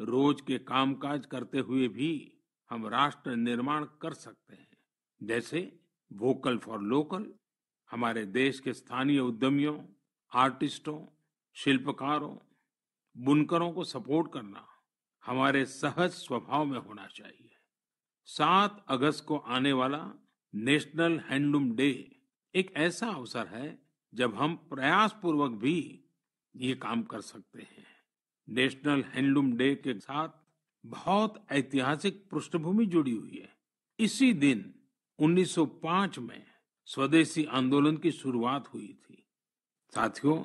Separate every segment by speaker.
Speaker 1: रोज के कामकाज करते हुए भी हम राष्ट्र निर्माण कर सकते हैं जैसे वोकल फॉर लोकल हमारे देश के स्थानीय उद्यमियों आर्टिस्टों शिल्पकारों बुनकरों को सपोर्ट करना हमारे सहज स्वभाव में होना चाहिए सात अगस्त को आने वाला नेशनल हैंडलूम डे एक ऐसा अवसर है जब हम प्रयास पूर्वक भी ये काम कर सकते हैं नेशनल हैंडलूम डे के साथ बहुत ऐतिहासिक पृष्ठभूमि जुड़ी हुई है इसी दिन 1905 में स्वदेशी आंदोलन की शुरुआत हुई थी साथियों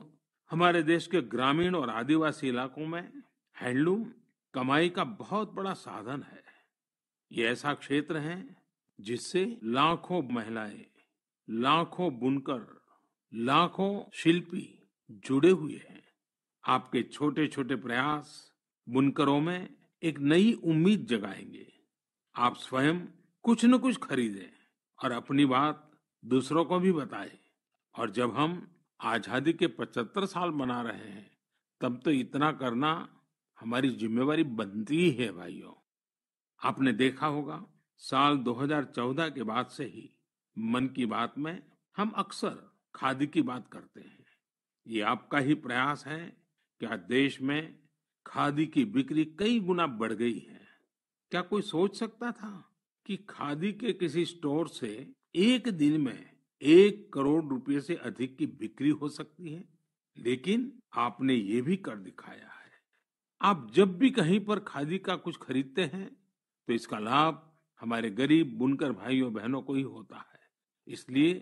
Speaker 1: हमारे देश के ग्रामीण और आदिवासी इलाकों में हैंडलूम कमाई का बहुत बड़ा साधन है ये ऐसा क्षेत्र है जिससे लाखों महिलाएं लाखों बुनकर लाखों शिल्पी जुड़े हुए हैं आपके छोटे छोटे प्रयास बुनकरों में एक नई उम्मीद जगाएंगे आप स्वयं कुछ न कुछ खरीदें और अपनी बात दूसरों को भी बताएं और जब हम आजादी के 75 साल मना रहे हैं तब तो इतना करना हमारी जिम्मेवारी बनती ही है भाइयों आपने देखा होगा साल 2014 के बाद से ही मन की बात में हम अक्सर खादी की बात करते हैं ये आपका ही प्रयास है क्या देश में खादी की बिक्री कई गुना बढ़ गई है क्या कोई सोच सकता था कि खादी के किसी स्टोर से एक दिन में एक करोड़ रुपए से अधिक की बिक्री हो सकती है लेकिन आपने ये भी कर दिखाया है आप जब भी कहीं पर खादी का कुछ खरीदते हैं तो इसका लाभ हमारे गरीब बुनकर भाइयों बहनों को ही होता है इसलिए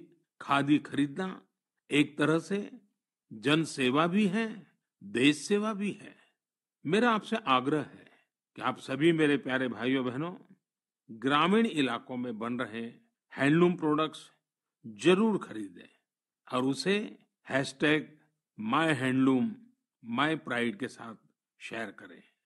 Speaker 1: खादी खरीदना एक तरह से जन सेवा भी है देश सेवा भी है मेरा आपसे आग्रह है कि आप सभी मेरे प्यारे भाइयों बहनों ग्रामीण इलाकों में बन रहे हैंडलूम प्रोडक्ट्स जरूर खरीदें और उसे hashtag my handloom my pride के साथ शेयर करें